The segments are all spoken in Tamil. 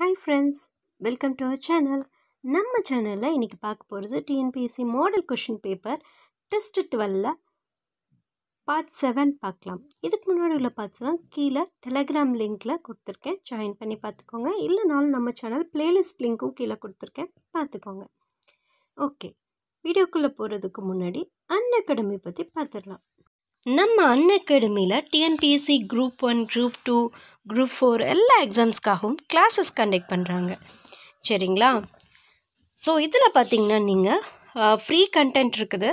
Hi friends welcome to our channel நம்ம சேனலில் இன்றைக்கி பார்க்க போகிறது TNPSC model question paper test டுவெலில் பார்ட் செவன் பார்க்கலாம் இதுக்கு முன்னாடி உள்ள பார்ட்ஸ்லாம் கீழே டெலகிராம் லிங்க்கில் கொடுத்துருக்கேன் ஜாயின் பண்ணி பார்த்துக்கோங்க இல்லைனாலும் நம்ம சேனல் பிளேலிஸ்ட் லிங்க்கும் கீழே கொடுத்துருக்கேன் பார்த்துக்கோங்க ஓகே வீடியோக்குள்ளே போகிறதுக்கு முன்னாடி அன் அகாடமி பற்றி பார்த்துடலாம் நம்ம அன் அகாடமியில் TNPSC group one group two group four எல்லா எக்ஸாம்ஸ்க்காகவும் கிளாஸஸ் கண்டக்ட் பண்ணுறாங்க சரிங்களா ஸோ இதில் பார்த்திங்கன்னா நீங்கள் ஃப்ரீ கண்டென்ட் இருக்குது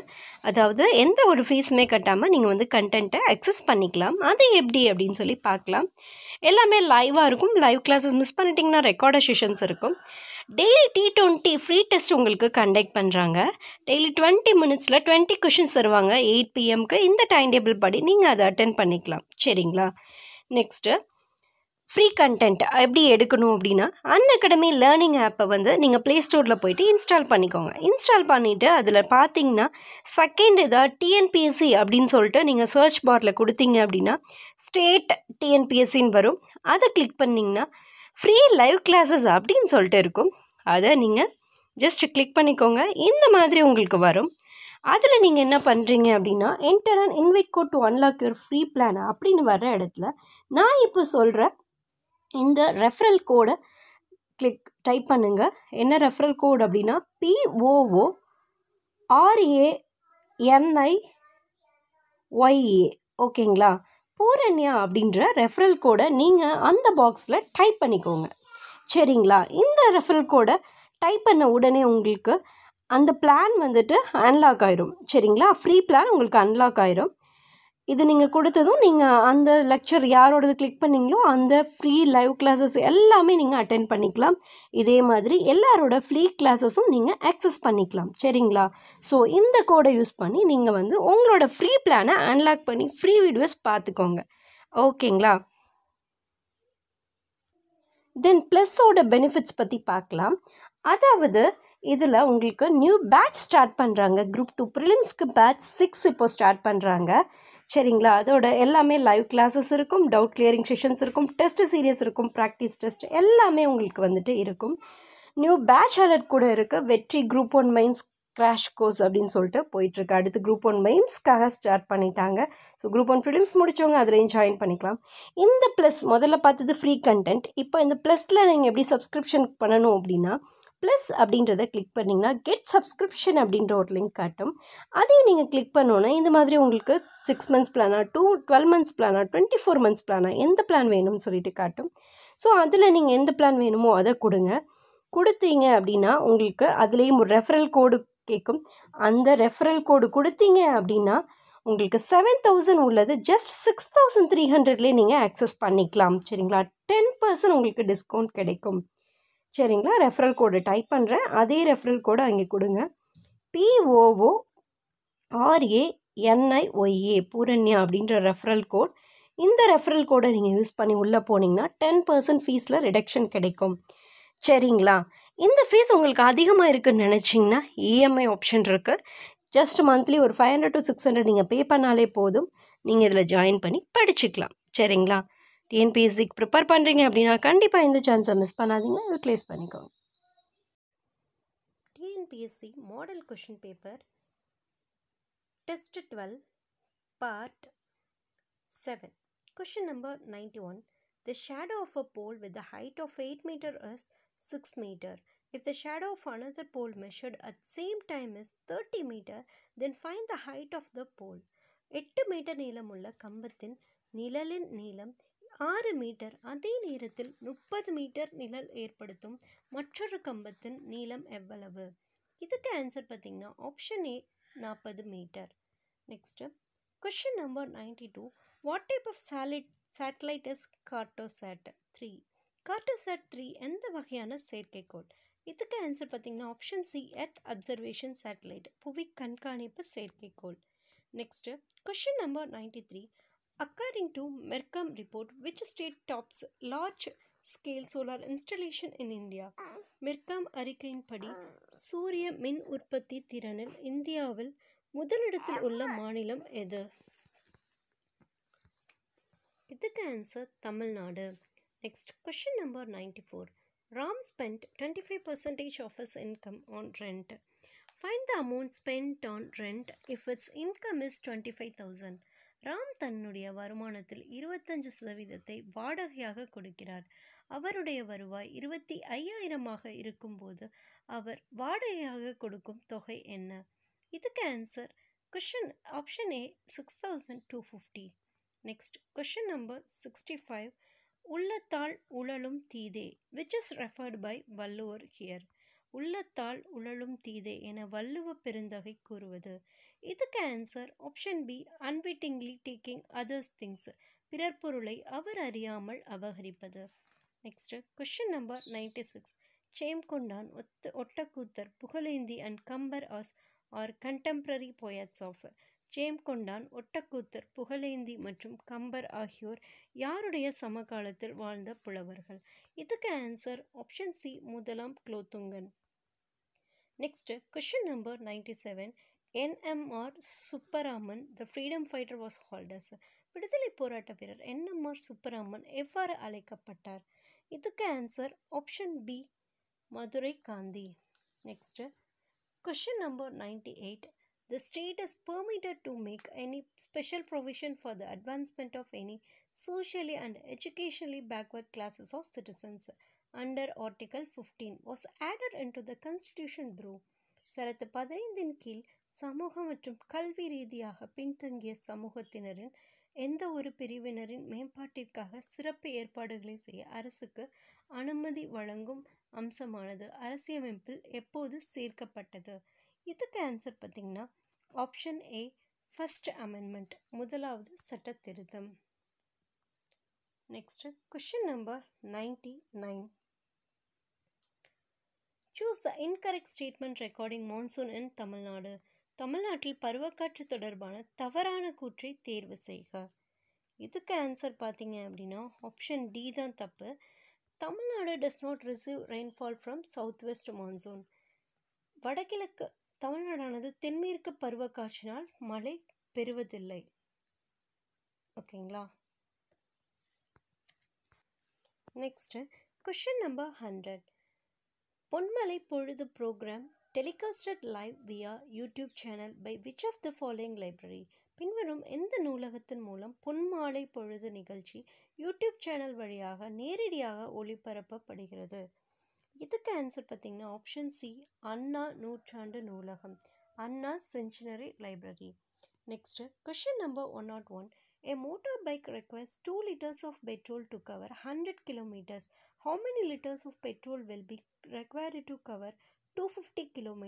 அதாவது எந்த ஒரு ஃபீஸுமே கட்டாமல் நீங்கள் வந்து கண்டென்ட்டை அக்சஸ் பண்ணிக்கலாம் அது எப்படி அப்படின்னு சொல்லி பார்க்கலாம் எல்லாமே லைவாக இருக்கும் லைவ் கிளாஸஸ் மிஸ் பண்ணிட்டிங்கன்னா ரெக்கார்ட செஷன்ஸ் இருக்கும் daily T twenty free test உங்களுக்கு கண்டக்ட் பண்ணுறாங்க டெய்லி டுவெண்ட்டி மினிட்ஸில் டுவெண்ட்டி கொஷின்ஸ் தருவாங்க எயிட் பிஎம்க்கு இந்த டைம் டேபிள் படி நீங்கள் அதை அட்டன் பண்ணிக்கலாம் சரிங்களா நெக்ஸ்ட்டு ஃப்ரீ கண்டென்ட் எப்படி எடுக்கணும் அப்படின்னா அன் அகாடமி லேர்னிங் ஆப்பை வந்து நீங்கள் ப்ளே ஸ்டோரில் போயிட்டு இன்ஸ்டால் பண்ணிக்கோங்க இன்ஸ்டால் பண்ணிவிட்டு அதில் பார்த்தீங்கன்னா செகண்ட் இதாக டிஎன்பிஎஸ்சி அப்படின்னு சொல்லிட்டு நீங்கள் சர்ச் பாரில் கொடுத்தீங்க அப்படின்னா ஸ்டேட் டிஎன்பிஎஸ்சின்னு வரும் அதை கிளிக் பண்ணிங்கன்னா ஃப்ரீ லைவ் கிளாஸஸ் அப்படின்னு சொல்லிட்டு இருக்கும் அதை நீங்கள் ஜஸ்ட் கிளிக் பண்ணிக்கோங்க இந்த மாதிரி உங்களுக்கு வரும் அதில் நீங்கள் என்ன பண்ணுறீங்க அப்படின்னா enter and invite code to unlock your free plan அப்படின்னு வர்ற இடத்துல நான் இப்போ சொல்கிற இந்த ரெஃபரல் கோடை கிளிக் டைப் பண்ணுங்கள் என்ன ரெஃபரல் கோடு அப்படின்னா பிஓஓ ஆர்ஏ என்ஐ ஒய்ஏ ஓகேங்களா பூரண்யா அப்படின்ற ரெஃபரல் கோடை நீங்கள் அந்த பாக்ஸில் டைப் பண்ணிக்கோங்க சரிங்களா இந்த ரெஃபரல் கோடை டைப் பண்ண உடனே உங்களுக்கு அந்த பிளான் வந்துட்டு அன்லாக் ஆயிரும் சரிங்களா ஃப்ரீ பிளான் உங்களுக்கு அன்லாக் ஆயிரும் இது நீங்கள் கொடுத்ததும் நீங்கள் அந்த லெக்சர் யாரோடது கிளிக் பண்ணிங்களோ அந்த ஃப்ரீ லைவ் கிளாஸஸ் எல்லாமே நீங்கள் அட்டென்ட் பண்ணிக்கலாம் இதே மாதிரி எல்லாரோட ஃப்ரீ கிளாஸஸும் நீங்கள் ஆக்சஸ் பண்ணிக்கலாம் சரிங்களா ஸோ இந்த கோடை யூஸ் பண்ணி நீங்கள் வந்து உங்களோட ஃப்ரீ பிளானை அன்லாக் பண்ணி ஃப்ரீ வீடியோஸ் பார்த்துக்கோங்க ஓகேங்களா தென் ப்ளஸ்ஸோட பெனிஃபிட்ஸ் பற்றி பார்க்கலாம் அதாவது இதில் உங்களுக்கு நியூ பேட்ச் ஸ்டார்ட் பண்ணுறாங்க குரூப் டூ ப்ரிலிம்ஸ்க்கு பேட்ச் சிக்ஸ் இப்போ ஸ்டார்ட் பண்ணுறாங்க சரிங்களா அதோட எல்லாமே லைவ் கிளாஸஸ் இருக்கும் டவுட் கிளியரிங் செஷன்ஸ் இருக்கும் டெஸ்ட் சீரியஸ் இருக்கும் ப்ராக்டிஸ் டெஸ்ட் எல்லாமே உங்களுக்கு வந்துட்டு இருக்கும் நியூ பேட்ச் அலர்ட் கூட இருக்குது வெற்றி group one mains crash course அப்படின்னு சொல்லிட்டு போயிட்டுருக்கு அடுத்து குரூப் ஒன் மெயின்ஸ்க்காக ஸ்டார்ட் பண்ணிட்டாங்க ஸோ குரூப் ஒன் ஃபிலிம்ஸ் முடித்தவங்க அதுலேயும் ஜாயின் பண்ணிக்கலாம் இந்த ப்ளஸ் முதல்ல பார்த்தது ஃப்ரீ கண்டென்ட் இப்போ இந்த ப்ளஸில் நீங்கள் எப்படி சப்ஸ்கிரிப்ஷன் பண்ணணும் அப்படின்னா ப்ளஸ் அப்படின்றத கிளிக் பண்ணிங்கன்னா கெட் சப்ஸ்கிரிப்ஷன் அப்படின்ற ஒரு லிங்க் காட்டும் அதையும் நீங்கள் கிளிக் பண்ணோன்னா இந்த மாதிரி உங்களுக்கு சிக்ஸ் மந்த்ஸ் பிளானா டூ டுவெல் மந்த்ஸ் பிளானா டுவெண்ட்டி ஃபோர் மந்த்ஸ் பிளானா எந்த பிளான் வேணும்னு சொல்லிட்டு காட்டும் ஸோ அதில் நீங்கள் எந்த பிளான் வேணுமோ அதை கொடுங்க கொடுத்தீங்க அப்படின்னா உங்களுக்கு அதுலேயும் ஒரு ரெஃபரல் கோடு கேட்கும் அந்த ரெஃபரல் கோடு கொடுத்தீங்க அப்படின்னா உங்களுக்கு செவன் தௌசண்ட் உள்ளது ஜஸ்ட் சிக்ஸ் தௌசண்ட் த்ரீ ஹண்ட்ரட்லேயே நீங்கள் ஆக்சஸ் பண்ணிக்கலாம் சரிங்களா டென் பர்சன்ட் உங்களுக்கு டிஸ்கவுண்ட் கிடைக்கும் சரிங்களா ரெஃபரல் கோடு டைப் பண்ணுறேன் அதே ரெஃபரல் கோடு அங்கே கொடுங்க P O O R A N I Y A Pooranya அப்படின்ற ரெஃபரல் கோட் இந்த ரெஃபரல் கோடை நீங்கள் யூஸ் பண்ணி உள்ளே போனீங்கன்னா டென் பர்சன்ட் ஃபீஸில் ரிடக்ஷன் கிடைக்கும் சரிங்களா இந்த ஃபீஸ் உங்களுக்கு அதிகமாக இருக்குதுன்னு நினச்சிங்கன்னா இஎம்ஐ e ஆப்ஷன் இருக்குது ஜஸ்ட் மந்த்லி ஒரு five hundred to six hundred நீங்கள் பே பண்ணாலே போதும் நீங்கள் இதில் ஜாயின் பண்ணி படிச்சுக்கலாம் சரிங்களா டிஎன்பிஎஸ்சிக்கு ப்ரிப்பேர் பண்ணுறீங்க அப்படின்னா கண்டிப்பாக இந்த சான்ஸை மிஸ் பண்ணாதீங்க யூட்டிலைஸ் பண்ணிக்கோங்க TNPSC model question paper test twelve part seven question number ninety one the shadow of a pole with height of eight meter meter six meter meter. If the shadow of another pole measured at same time is 30 meter, then find the height of the pole. எட்டு மீட்டர் நீளமுள்ள கம்பத்தின் நிழலின் நீளம் ஆறு மீட்டர் அதே நேரத்தில் முப்பது மீட்டர் நிழல் ஏற்படுத்தும் மற்றொரு கம்பத்தின் நீளம் எவ்வளவு இதுக்கு ஆன்சர் பார்த்திங்கன்னா ஆப்ஷன் ஏ நாற்பது meter next question number ninety two what type of சேலிட் satellite is Cartosat three Cartosat three எந்த வகையான செயற்கைக்கோள் இதுக்கு ஆன்சர் பார்த்திங்கன்னா option C earth observation satellite புவி கண்காணிப்பு செயற்கைக்கோள் next question number ninety three According to Mercom report, which state tops large scale solar installation in India? Mercom அறிக்கையின் படி சூரிய மின் உற்பத்தி திறனில் இந்தியாவில் முதலிடத்தில் உள்ள மாநிலம் எது? இதுக்கு answer Tamil Nadu. Next question number 94. Ram spent 25% of his income on rent. Find the amount spent on rent if his income is 25000. Ram தன்னுடைய வருமானத்தில் இருபத்தஞ்சு சதவீதத்தை வாடகையாக கொடுக்கிறார் அவருடைய வருவாய் இருபத்தி ஐயாயிரமாக இருக்கும்போது அவர் வாடகையாக கொடுக்கும் தொகை என்ன இதுக்கு answer question option A six thousand two fifty next question number sixty five உள்ளத்தால் உழலும் தீதே which is referred by Valluvar here உள்ளத்தால் உழலும் தீதே என வள்ளுவ பெருந்தகை கூறுவது இதுக்கு answer option B unwittingly taking others things பிறர் பொருளை அவர் அறியாமல் அபகரிப்பது next question number ninety six Jayamkondan ஒத்து Ottakoothar Pugazhendi and Kambar as are contemporary poets of Jayamkondan Ottakoothar Pugazhendi மற்றும் கம்பர் ஆகியோர் யாருடைய சமகாலத்தில் வாழ்ந்த புலவர்கள் இதுக்கு ஆன்சர் ஆப்ஷன் சி முதலாம் Kulothungan Next, question number 97. NMR Subbaraman the freedom fighter was hailed as விடுதலை போராட்ட வீரர் என்எம்ஆர் சுப்பராமன் எவ்வாறு அழைக்கப்பட்டார் இதுக்கு answer option B Madurai Gandhi next question number ninety eight The state is permitted to make any special provision for the advancement of any socially and educationally backward classes of citizens. under Article 15 was added into the Constitution through சரத்து பதினைந்தின் கீழ் சமூகம் மற்றும் கல்வி ரீதியாக பின்தங்கிய சமூகத்தினரின் எந்த ஒரு பிரிவினரின் மேம்பாட்டிற்காக சிறப்பு ஏற்பாடுகளை செய்ய அரசுக்கு அனுமதி வழங்கும் அம்சமானது அரசியமைப்பில் எப்போது சேர்க்கப்பட்டது இதுக்கு ஆன்சர் பார்த்திங்கன்னா ஆப்ஷன் ஏ ஃபஸ்ட் அமெண்ட்மெண்ட் முதலாவது சட்டத்திருத்தம் திருத்தம் next question number ninety nine choose the incorrect statement regarding monsoon in Tamil Nadu தமிழ்நாட்டில் பருவக்காற்று தொடர்பான தவறான கூற்றை தேர்வு செய்க இதுக்கு ஆன்சர் பார்த்தீங்க அப்படின்னா ஆப்ஷன் டி தான் தப்பு Tamil Nadu does not receive rainfall from south west monsoon வடகிழக்கு தமிழ்நாடானது தென்மேற்கு பருவக்காற்றினால் மழை பெறுவதில்லை ஓகேங்களா next question number hundred Ponmalai Pozhudhu program telecasted live via YouTube channel by which of the following library பின்வரும் எந்த நூலகத்தின் மூலம் பொன்மாலை பொழுது நிகழ்ச்சி யூடியூப் சேனல் வழியாக நேரடியாக ஒளிபரப்பப்படுகிறது இதுக்கு ஆன்சர் பார்த்திங்கன்னா ஆப்ஷன் சி அண்ணா நூற்றாண்டு நூலகம் Anna centenary library next question number one not one a motor bike request two liters of petrol to cover hundred kilometers how many liters of petrol will be required to cover 250 km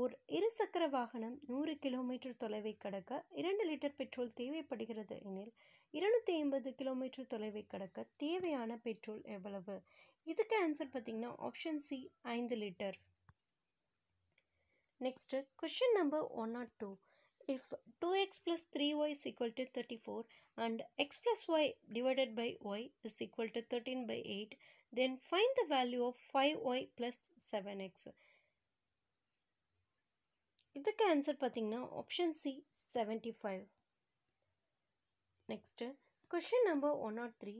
ஓர் இருசக்கர வாகனம் நூறு கிலோமீட்டர் தொலைவை கடக்க இரண்டு லிட்டர் பெட்ரோல் தேவைப்படுகிறது எனில் இருநூற்றி ஐம்பது கிலோமீட்டர் தொலைவை கடக்க தேவையான பெட்ரோல் எவ்வளவு இதுக்கு ஆன்சர் பார்த்திங்கன்னா ஆப்ஷன் சி ஐந்து liter next question number one not two if 2x plus 3y is equal to 34 and x plus y divided by y is equal to 13 by 8, then find the value of 5y plus 7x. இதுக்கு ஆன்சர் பார்த்தீங்கன்னா option C seventy five next question number one not three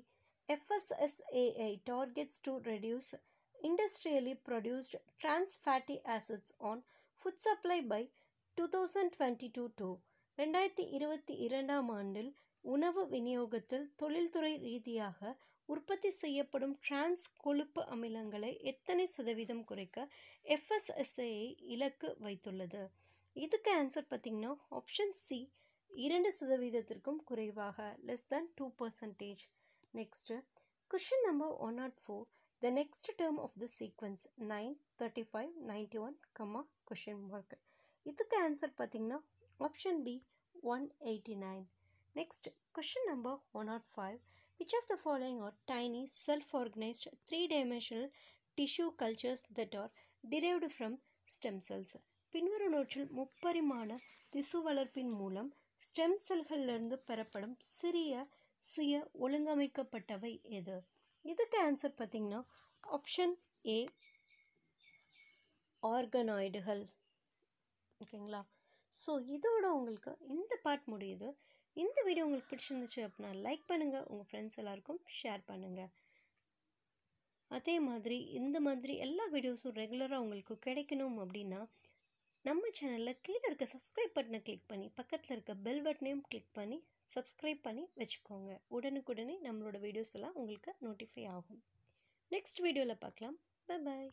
FSSAI targets to reduce industrially produced trans fatty acids on food supply by two thousand twenty two two ரெண்டாயிரத்தி இருபத்தி இரண்டாம் ஆண்டில் உணவு விநியோகத்தில் தொழில்துறை ரீதியாக உற்பத்தி செய்யப்படும் டிரான்ஸ் கொழுப்பு அமிலங்களை எத்தனை சதவீதம் குறைக்க எஃப்எஸ்எஸ்ஏ இலக்கு வைத்துள்ளது இதுக்கு ஆன்சர் பார்த்திங்கன்னா ஆப்ஷன் சி இரண்டு சதவீதத்திற்கும் குறைவாக less than two percentage next question number one not four the next term of the sequence nine thirty five ninety one comma question mark இதுக்கு ஆன்சர் பார்த்திங்கன்னா option B one eighty nine next question number one not five which of the following are tiny self organised three dimensional tissue cultures that are derived from stem cells பின்வரும் நூற்றில் முப்பரிமாண திசு வளர்ப்பின் மூலம் ஸ்டெம் செல்களிலிருந்து பெறப்படும் சிறிய சுய ஒழுங்கமைக்கப்பட்டவை எது இதுக்கு ஆன்சர் பார்த்திங்கன்னா ஆப்ஷன் ஏ ஆர்கனாய்டுகள் ஓகேங்களா ஸோ இதோட உங்களுக்கு இந்த பார்ட் முடியுது இந்த வீடியோ உங்களுக்கு பிடிச்சிருந்துச்சு அப்படின்னா லைக் பண்ணுங்கள் உங்கள் ஃப்ரெண்ட்ஸ் எல்லாருக்கும் ஷேர் பண்ணுங்கள் அதே மாதிரி இந்த மாதிரி எல்லா வீடியோஸும் ரெகுலராக உங்களுக்கு கிடைக்கணும் அப்படின்னா நம்ம சேனலில் கீழே இருக்க சப்ஸ்கிரைப் பட்டனை கிளிக் பண்ணி பக்கத்தில் இருக்க பெல் பட்டனையும் கிளிக் பண்ணி சப்ஸ்கிரைப் பண்ணி வச்சுக்கோங்க உடனுக்குடனே நம்மளோட வீடியோஸ் எல்லாம் உங்களுக்கு நோட்டிஃபை ஆகும் நெக்ஸ்ட் வீடியோவில் பார்க்கலாம் பாய்